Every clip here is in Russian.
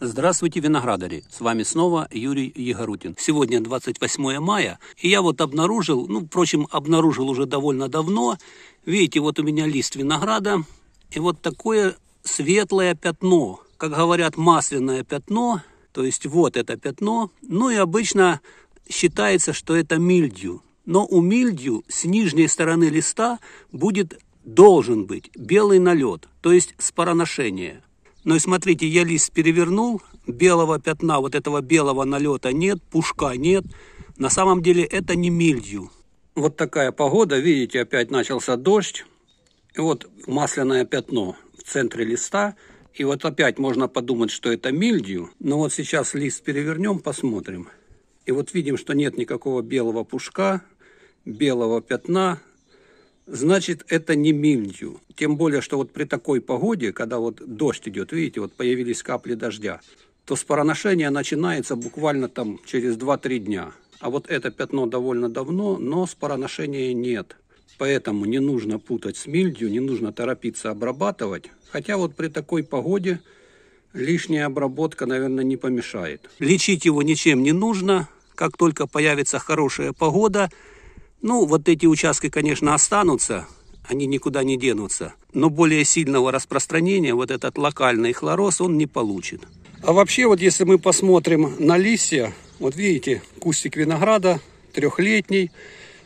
Здравствуйте, виноградари! С вами снова Юрий Егорутин. Сегодня 28 мая, и я вот обнаружил, ну, впрочем, обнаружил уже довольно давно, видите, вот у меня лист винограда, и вот такое светлое пятно, как говорят, масляное пятно, то есть вот это пятно, ну и обычно считается, что это мильдью. Но у мильдью с нижней стороны листа будет должен быть белый налет, то есть спороношение. Но ну и смотрите, я лист перевернул, белого пятна, вот этого белого налета нет, пушка нет. На самом деле это не мильдью. Вот такая погода, видите, опять начался дождь. И вот масляное пятно в центре листа. И вот опять можно подумать, что это мильдью. Но вот сейчас лист перевернем, посмотрим. И вот видим, что нет никакого белого пушка, белого пятна, значит это не мильдью. Тем более, что вот при такой погоде, когда вот дождь идет, видите, вот появились капли дождя, то спороношение начинается буквально там через 2-3 дня. А вот это пятно довольно давно, но спороношения нет. Поэтому не нужно путать с мильдью, не нужно торопиться обрабатывать. Хотя вот при такой погоде лишняя обработка, наверное, не помешает. Лечить его ничем не нужно. Как только появится хорошая погода – ну, вот эти участки, конечно, останутся, они никуда не денутся. Но более сильного распространения вот этот локальный хлороз он не получит. А вообще, вот если мы посмотрим на листья, вот видите, кустик винограда трехлетний.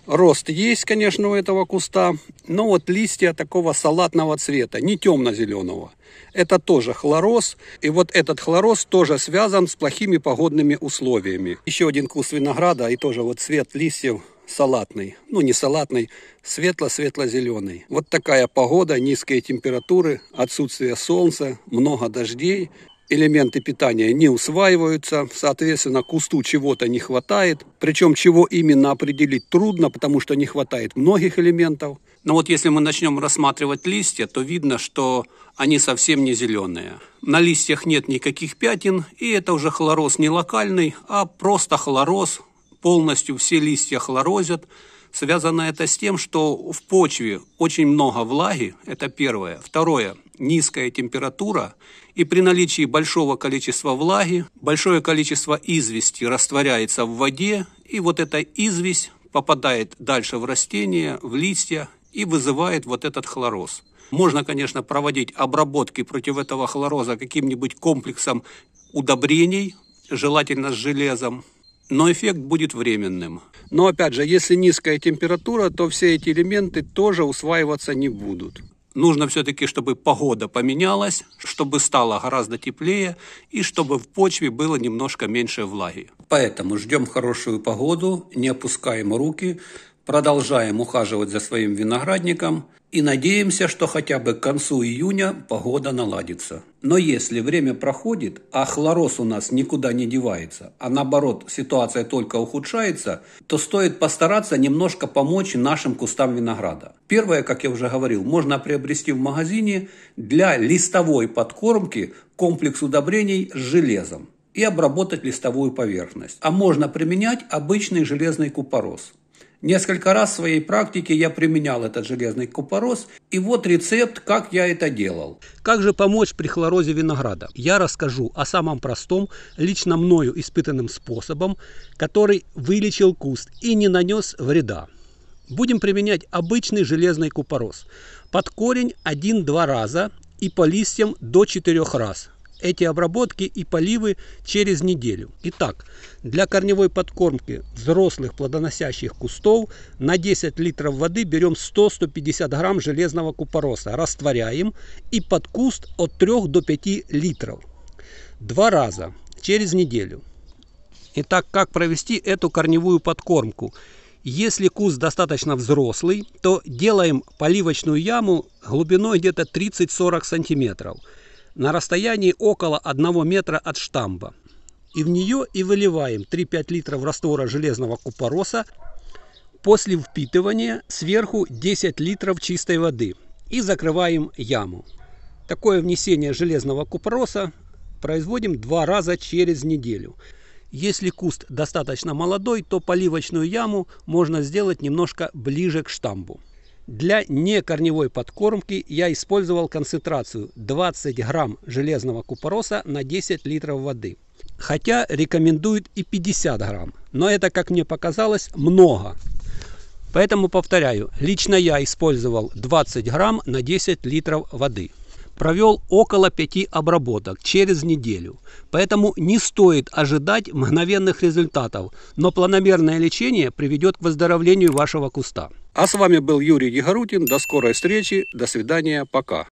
Рост есть, конечно, у этого куста, но вот листья такого салатного цвета, не темно-зеленого. Это тоже хлороз, и вот этот хлороз тоже связан с плохими погодными условиями. Еще один куст винограда, и тоже вот цвет листьев салатный, ну не салатный, светло-светло-зеленый. Вот такая погода, низкие температуры, отсутствие солнца, много дождей, элементы питания не усваиваются, соответственно, кусту чего-то не хватает. Причем чего именно определить трудно, потому что не хватает многих элементов. Но вот если мы начнем рассматривать листья, то видно, что они совсем не зеленые. На листьях нет никаких пятен, и это уже хлороз не локальный, а просто хлороз полностью все листья хлорозят. Связано это с тем, что в почве очень много влаги, это первое. Второе, низкая температура, и при наличии большого количества влаги, большое количество извести растворяется в воде, и вот эта известь попадает дальше в растения, в листья и вызывает вот этот хлороз. Можно, конечно, проводить обработки против этого хлороза каким-нибудь комплексом удобрений, желательно с железом, но эффект будет временным. Но опять же, если низкая температура, то все эти элементы тоже усваиваться не будут. Нужно все-таки, чтобы погода поменялась, чтобы стало гораздо теплее и чтобы в почве было немножко меньше влаги. Поэтому ждем хорошую погоду, не опускаем руки, продолжаем ухаживать за своим виноградником – и надеемся, что хотя бы к концу июня погода наладится. Но если время проходит, а хлороз у нас никуда не девается, а наоборот ситуация только ухудшается, то стоит постараться немножко помочь нашим кустам винограда. Первое, как я уже говорил, можно приобрести в магазине для листовой подкормки комплекс удобрений с железом и обработать листовую поверхность. А можно применять обычный железный купорос. Несколько раз в своей практике я применял этот железный купорос, и вот рецепт, как я это делал. Как же помочь при хлорозе винограда? Я расскажу о самом простом, лично мною испытанным способом, который вылечил куст и не нанес вреда. Будем применять обычный железный купорос. Под корень 1-2 раза и по листьям до 4 раз эти обработки и поливы через неделю. Итак, для корневой подкормки взрослых плодоносящих кустов на 10 литров воды берем 100-150 грамм железного купороса, растворяем и под куст от 3 до 5 литров. Два раза через неделю. Итак, как провести эту корневую подкормку? Если куст достаточно взрослый, то делаем поливочную яму глубиной где-то 30-40 сантиметров на расстоянии около 1 метра от штамба. И в нее и выливаем 3-5 литров раствора железного купороса. После впитывания сверху 10 литров чистой воды и закрываем яму. Такое внесение железного купороса производим два раза через неделю. Если куст достаточно молодой, то поливочную яму можно сделать немножко ближе к штамбу. Для некорневой подкормки я использовал концентрацию 20 грамм железного купороса на 10 литров воды. Хотя рекомендуют и 50 грамм, но это, как мне показалось, много. Поэтому повторяю, лично я использовал 20 грамм на 10 литров воды. Провел около 5 обработок через неделю, поэтому не стоит ожидать мгновенных результатов, но планомерное лечение приведет к выздоровлению вашего куста. А с вами был Юрий Егорутин. До скорой встречи. До свидания. Пока.